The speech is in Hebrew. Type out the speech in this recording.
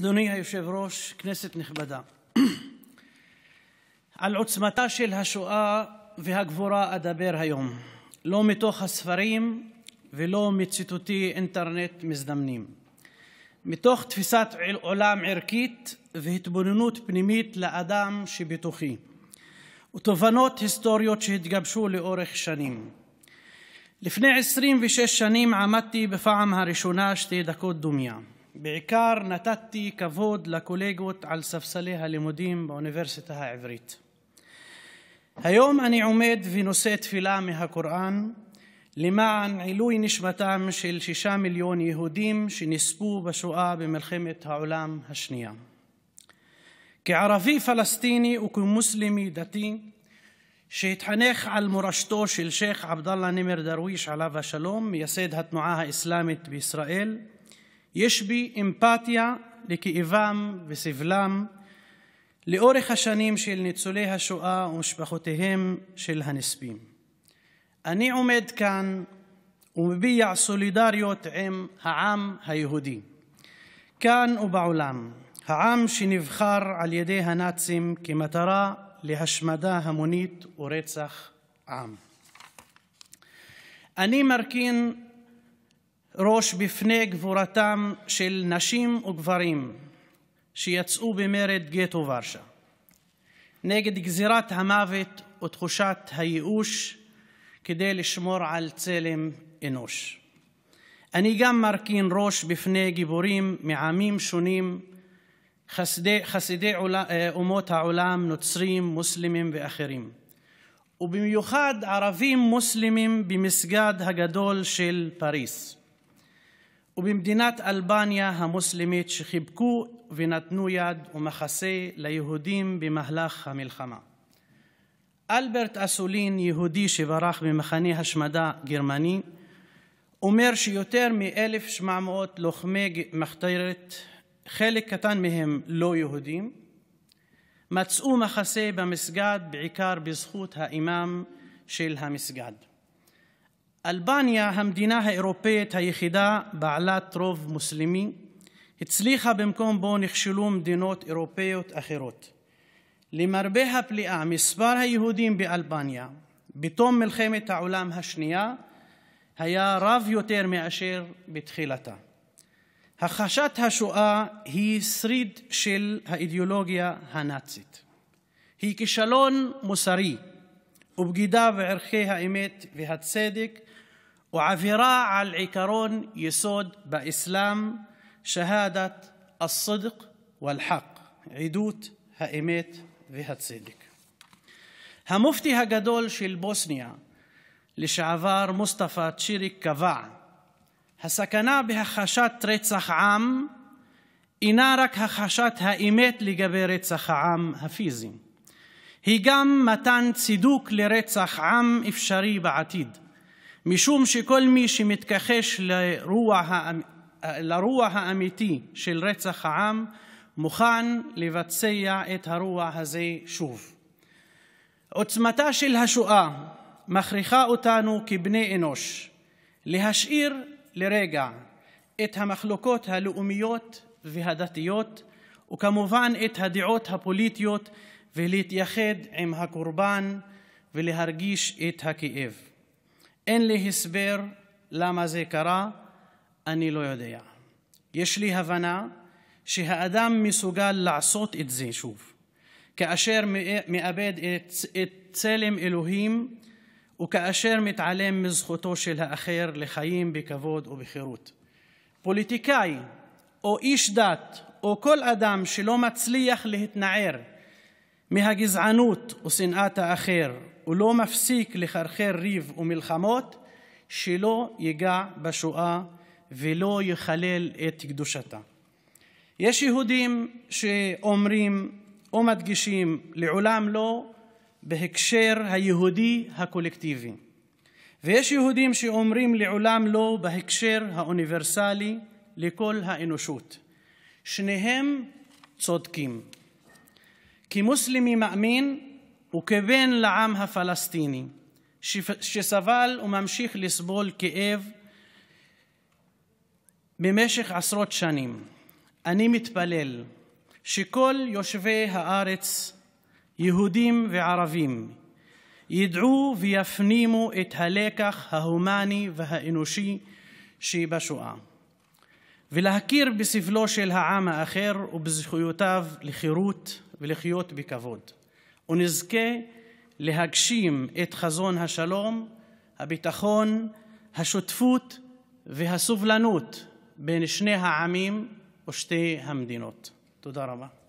אדוני היושב-ראש, כנסת נכבדה, על עוצמתה של השואה והגבורה אדבר היום, לא מתוך הספרים ולא מציטוטי אינטרנט מזדמנים, מתוך תפיסת עולם ערכית והתבוננות פנימית לאדם שבתוכי, ותובנות היסטוריות שהתגבשו לאורך שנים. לפני 26 שנים עמדתי בפעם הראשונה שתי דקות דומייה. בעיקר נתתי כבוד לקולגות על ספסלי הלימודים באוניברסיטה העברית. היום אני עומד ונושא תפילה מהקוראן למען עילוי נשמתם של שישה מיליון יהודים שנספו בשואה במלחמת העולם השנייה. כערבי פלסטיני וכמוסלמי דתי שהתחנך על מורשתו של שייח' עבדאללה נימר דרוויש עליו השלום מייסד התנועה האסלאמית בישראל, יש בי אמפתיה לכאבם וסבלם של ניצולי השואה ומשפחותיהם של הנספים אני עומד כאן ומביע סולידריות עם העם היהודי כאן ובעולם העם שנבחר על ידי הנאצים כמטרה להשמדה המונית ורצח עם. אני מרכין ראש בפני גבורתם של נשים וגברים שיצאו במרד גטו ורשה נגד גזירת המוות ותחושת הייאוש כדי לשמור על צלם אנוש. אני גם מרכין ראש בפני גיבורים מעמים שונים חסידי אה, אומות העולם נוצרים מוסלמים ואחרים ובמיוחד ערבים מוסלמים במסגד הגדול של פריס. ובמדינת אלבניה המוסלמית שחיבקו ונתנו יד ומחסה ליהודים במהלך המלחמה; אלברט אסולין יהודי שברח ממחנה השמדה גרמני אומר שיותר מ-1,700 לוחמי מחתרת חלק קטן מהם לא יהודים מצאו מחסה במסגד בעיקר בזכות האימאם של המסגד. אלבניה המדינה האירופית היחידה בעלת רוב מוסלמי הצליחה במקום בו נכשלו מדינות אירופאיות אחרות. למרבה הפליאה מספר היהודים באלבניה בתום מלחמת העולם השנייה היה רב יותר מאשר בתחילתה. הכחשת השואה היא שריד של האידיאולוגיה הנאצית. היא כישלון מוסרי, ובגידה בערכי האמת והצדק ועבירה על עקרון יסוד באסלאם שהאדת א-צדק ואל-חק עדות האמת והצדק. המופתי הגדול של בוסניה לשעבר מוסטפא צ'יריק קבע: הסכנה בהכחשת רצח עם אינה רק הכחשת האמת לגבי רצח העם הפיזי, היא גם מתן צידוק לרצח עם אפשרי בעתיד משום שכל מי שמתכחש לרוע האמיתי של רצח העם מוכן לבצע את הרוע הזה שוב. עוצמתה של השואה מכריחה אותנו כבני אנוש להשאיר לרגע את המחלוקות הלאומיות והדתיות וכמובן את הדעות הפוליטיות, ולהתייחד עם הקורבן ולהרגיש את הכאב אין לי הסבר למה זה קרה אני לא יודע יש לי הבנה שהאדם מסוגל לעשות את זה שוב כאשר מאבד את צלם אלוהים וכאשר מתעלם מזכותו של האחר לחיים בכבוד ובחירות פוליטיקאי או איש דת או כל אדם שלא מצליח להתנער, מהגזענות ושנאת האחר ולא מפסיק לחרחר ריב ומלחמות שלא ייגע בשואה ולא יחלל את קדושתה"; יש יהודים שאומרים או מדגישים "לעולם לא" בהקשר היהודי הקולקטיבי ויש יהודים שאומרים "לעולם לא" בהקשר האוניברסלי לכל האנושות; שניהם צודקים. כמוסלמי מאמין וכבן לעם הפלסטיני שסבל וממשיך לסבול כאב במשך עשרות שנים אני מתפלל שכל יושבי הארץ יהודים וערבים ידעו ויפנימו את הלקח ההומני והאנושי שבשואה. ולהכיר בסבלו של העם האחר ובזכויותיו לחירות ולחיות בכבוד ונזכה להגשים את חזון השלום הביטחון השותפות והסובלנות בין שני העמים ושתי המדינות תודה רבה.